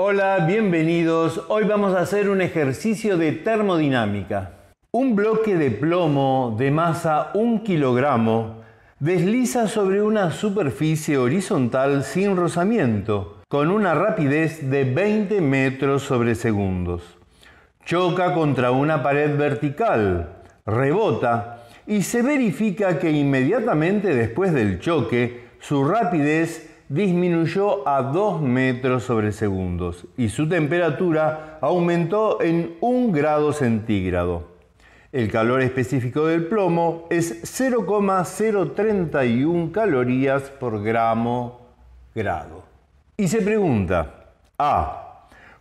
Hola, bienvenidos. Hoy vamos a hacer un ejercicio de termodinámica. Un bloque de plomo de masa 1 kilogramo desliza sobre una superficie horizontal sin rozamiento con una rapidez de 20 metros sobre segundos. Choca contra una pared vertical, rebota y se verifica que inmediatamente después del choque su rapidez disminuyó a 2 metros sobre segundos y su temperatura aumentó en 1 grado centígrado. El calor específico del plomo es 0,031 calorías por gramo grado. Y se pregunta, A.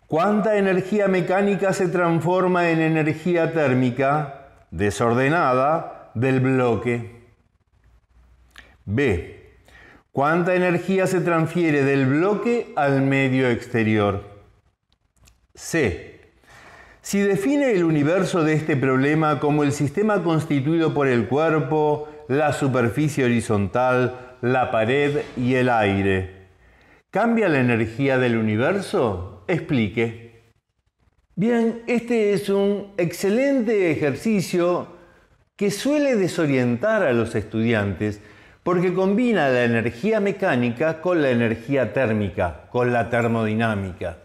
¿Cuánta energía mecánica se transforma en energía térmica desordenada del bloque? B. ¿Cuánta energía se transfiere del bloque al medio exterior? C. Si define el universo de este problema como el sistema constituido por el cuerpo, la superficie horizontal, la pared y el aire, ¿cambia la energía del universo? Explique. Bien, este es un excelente ejercicio que suele desorientar a los estudiantes porque combina la energía mecánica con la energía térmica, con la termodinámica.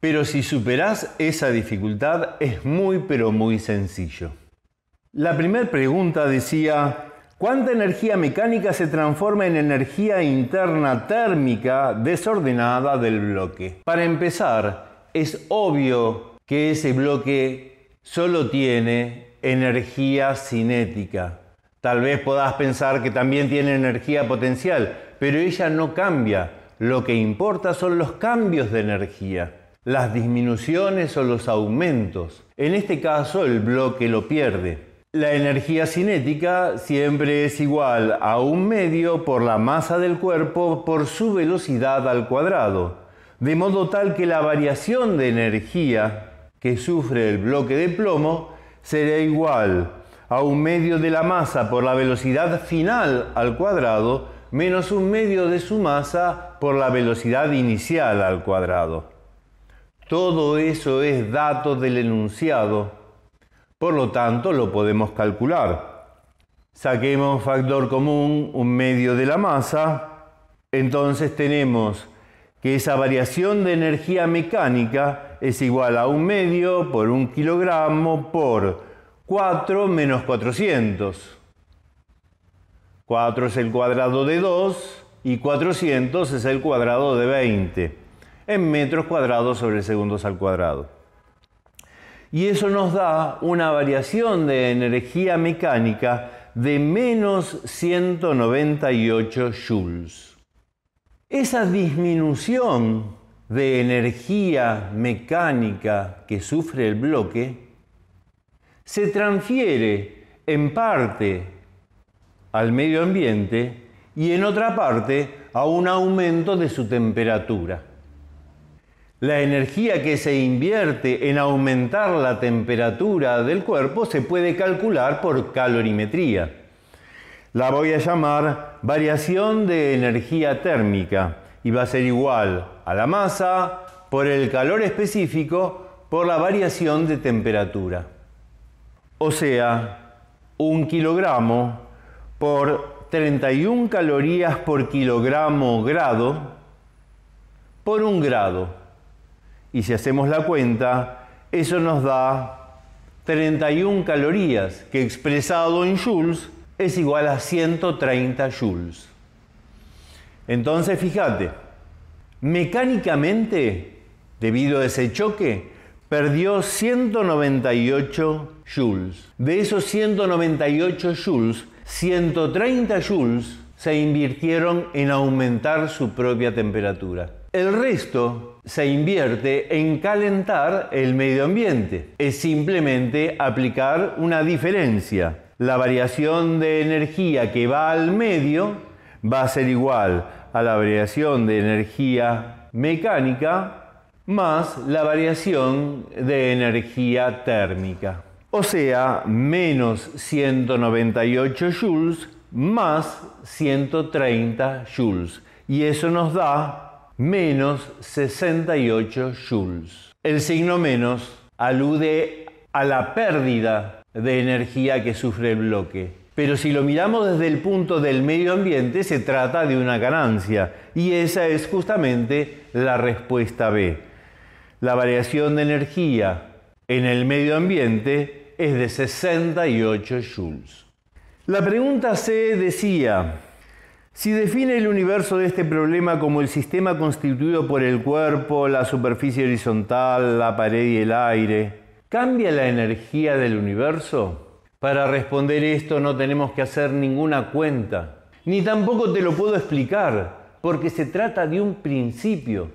Pero si superás esa dificultad es muy pero muy sencillo. La primera pregunta decía, ¿cuánta energía mecánica se transforma en energía interna térmica desordenada del bloque? Para empezar, es obvio que ese bloque solo tiene energía cinética Tal vez puedas pensar que también tiene energía potencial, pero ella no cambia. Lo que importa son los cambios de energía, las disminuciones o los aumentos. En este caso, el bloque lo pierde. La energía cinética siempre es igual a un medio por la masa del cuerpo por su velocidad al cuadrado, de modo tal que la variación de energía que sufre el bloque de plomo será igual a un medio de la masa por la velocidad final al cuadrado menos un medio de su masa por la velocidad inicial al cuadrado. Todo eso es dato del enunciado, por lo tanto lo podemos calcular. Saquemos factor común, un medio de la masa, entonces tenemos que esa variación de energía mecánica es igual a un medio por un kilogramo por 4 menos 400. 4 es el cuadrado de 2 y 400 es el cuadrado de 20 en metros cuadrados sobre segundos al cuadrado. Y eso nos da una variación de energía mecánica de menos 198 joules. Esa disminución de energía mecánica que sufre el bloque se transfiere en parte al medio ambiente y en otra parte a un aumento de su temperatura. La energía que se invierte en aumentar la temperatura del cuerpo se puede calcular por calorimetría. La voy a llamar variación de energía térmica y va a ser igual a la masa por el calor específico por la variación de temperatura o sea, un kilogramo por 31 calorías por kilogramo grado por un grado. Y si hacemos la cuenta, eso nos da 31 calorías, que expresado en joules es igual a 130 joules. Entonces, fíjate, mecánicamente, debido a ese choque, perdió 198 joules. De esos 198 joules, 130 joules se invirtieron en aumentar su propia temperatura. El resto se invierte en calentar el medio ambiente. Es simplemente aplicar una diferencia. La variación de energía que va al medio va a ser igual a la variación de energía mecánica más la variación de energía térmica, o sea, menos 198 joules más 130 joules, y eso nos da menos 68 joules. El signo menos alude a la pérdida de energía que sufre el bloque. Pero si lo miramos desde el punto del medio ambiente, se trata de una ganancia, y esa es justamente la respuesta B. La variación de energía en el medio ambiente es de 68 joules. La pregunta C decía, si define el universo de este problema como el sistema constituido por el cuerpo, la superficie horizontal, la pared y el aire, ¿cambia la energía del universo? Para responder esto no tenemos que hacer ninguna cuenta, ni tampoco te lo puedo explicar, porque se trata de un principio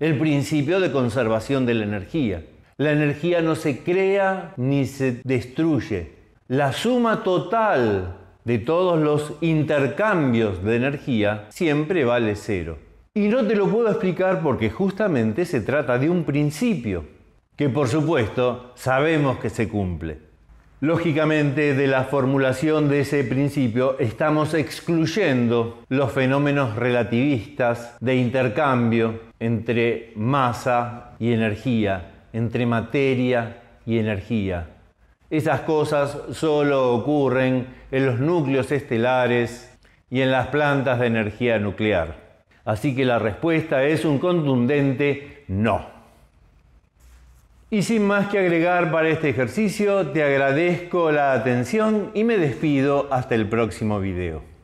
el principio de conservación de la energía. La energía no se crea ni se destruye. La suma total de todos los intercambios de energía siempre vale cero. Y no te lo puedo explicar porque justamente se trata de un principio que por supuesto sabemos que se cumple. Lógicamente, de la formulación de ese principio estamos excluyendo los fenómenos relativistas de intercambio entre masa y energía, entre materia y energía. Esas cosas solo ocurren en los núcleos estelares y en las plantas de energía nuclear. Así que la respuesta es un contundente no. Y sin más que agregar para este ejercicio, te agradezco la atención y me despido hasta el próximo video.